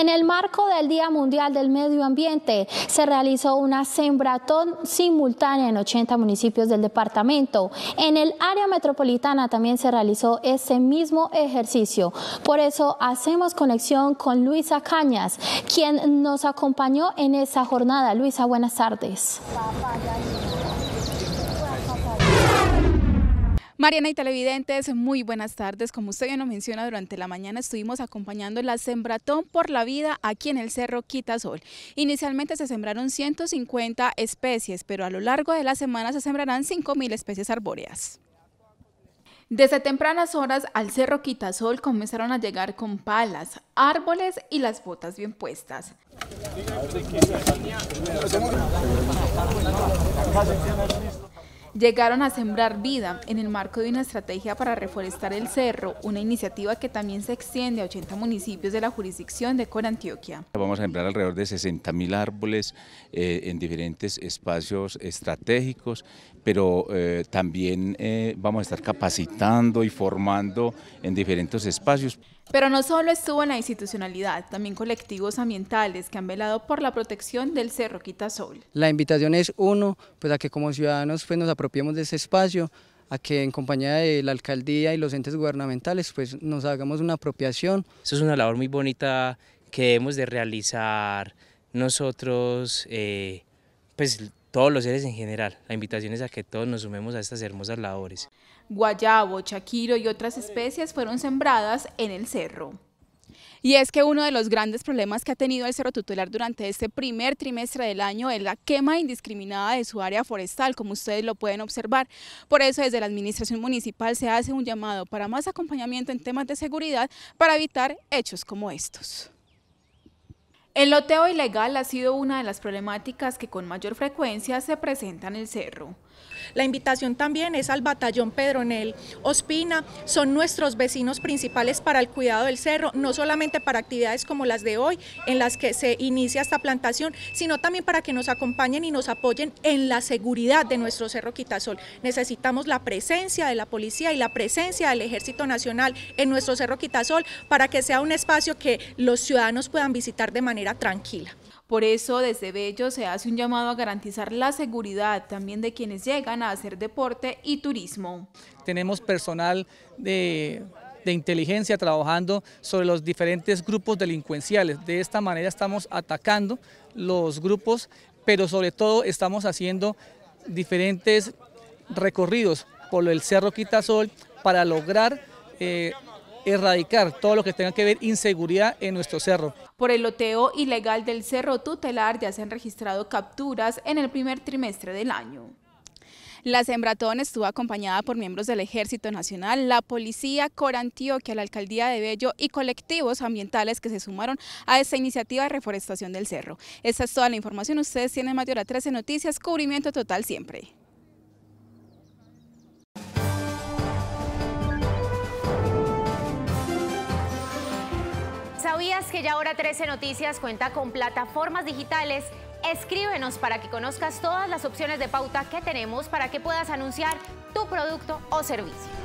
En el marco del Día Mundial del Medio Ambiente se realizó una sembratón simultánea en 80 municipios del departamento. En el área metropolitana también se realizó ese mismo ejercicio. Por eso hacemos conexión con Luisa Cañas, quien nos acompañó en esa jornada. Luisa, buenas tardes. Mariana y televidentes, muy buenas tardes. Como usted ya nos menciona, durante la mañana estuvimos acompañando la Sembratón por la Vida aquí en el Cerro Quitasol. Inicialmente se sembraron 150 especies, pero a lo largo de la semana se sembrarán 5.000 especies arbóreas. Desde tempranas horas al Cerro Quitasol comenzaron a llegar con palas, árboles y las botas bien puestas llegaron a sembrar vida en el marco de una estrategia para reforestar el cerro, una iniciativa que también se extiende a 80 municipios de la jurisdicción de Corantioquia. Vamos a sembrar alrededor de 60.000 árboles eh, en diferentes espacios estratégicos, pero eh, también eh, vamos a estar capacitando y formando en diferentes espacios. Pero no solo estuvo en la institucionalidad, también colectivos ambientales que han velado por la protección del Cerro Quitasol. La invitación es uno, pues a que como ciudadanos pues, nos apropiemos de ese espacio, a que en compañía de la alcaldía y los entes gubernamentales pues nos hagamos una apropiación. Eso es una labor muy bonita que debemos de realizar nosotros, eh, pues todos los seres en general. La invitación es a que todos nos sumemos a estas hermosas labores guayabo, chaquiro y otras especies fueron sembradas en el cerro. Y es que uno de los grandes problemas que ha tenido el Cerro Tutelar durante este primer trimestre del año es la quema indiscriminada de su área forestal, como ustedes lo pueden observar. Por eso desde la Administración Municipal se hace un llamado para más acompañamiento en temas de seguridad para evitar hechos como estos. El loteo ilegal ha sido una de las problemáticas que con mayor frecuencia se presenta en el cerro. La invitación también es al batallón Pedronel Ospina, son nuestros vecinos principales para el cuidado del cerro, no solamente para actividades como las de hoy, en las que se inicia esta plantación, sino también para que nos acompañen y nos apoyen en la seguridad de nuestro cerro Quitasol. Necesitamos la presencia de la policía y la presencia del Ejército Nacional en nuestro cerro Quitasol para que sea un espacio que los ciudadanos puedan visitar de manera tranquila. Por eso, desde Bello se hace un llamado a garantizar la seguridad también de quienes llegan a hacer deporte y turismo. Tenemos personal de inteligencia trabajando sobre los diferentes grupos delincuenciales. De esta manera estamos atacando los grupos, pero sobre todo estamos haciendo diferentes recorridos por el Cerro Quitasol para lograr eh, erradicar todo lo que tenga que ver inseguridad en nuestro cerro. Por el loteo ilegal del Cerro Tutelar ya se han registrado capturas en el primer trimestre del año. La sembratón estuvo acompañada por miembros del Ejército Nacional, la Policía, Corantioquia, la Alcaldía de Bello y colectivos ambientales que se sumaron a esta iniciativa de reforestación del cerro. Esta es toda la información. Ustedes tienen mayor de hora 13 noticias, cubrimiento total siempre. ¿Sabías que ya ahora 13 Noticias cuenta con plataformas digitales? Escríbenos para que conozcas todas las opciones de pauta que tenemos para que puedas anunciar tu producto o servicio.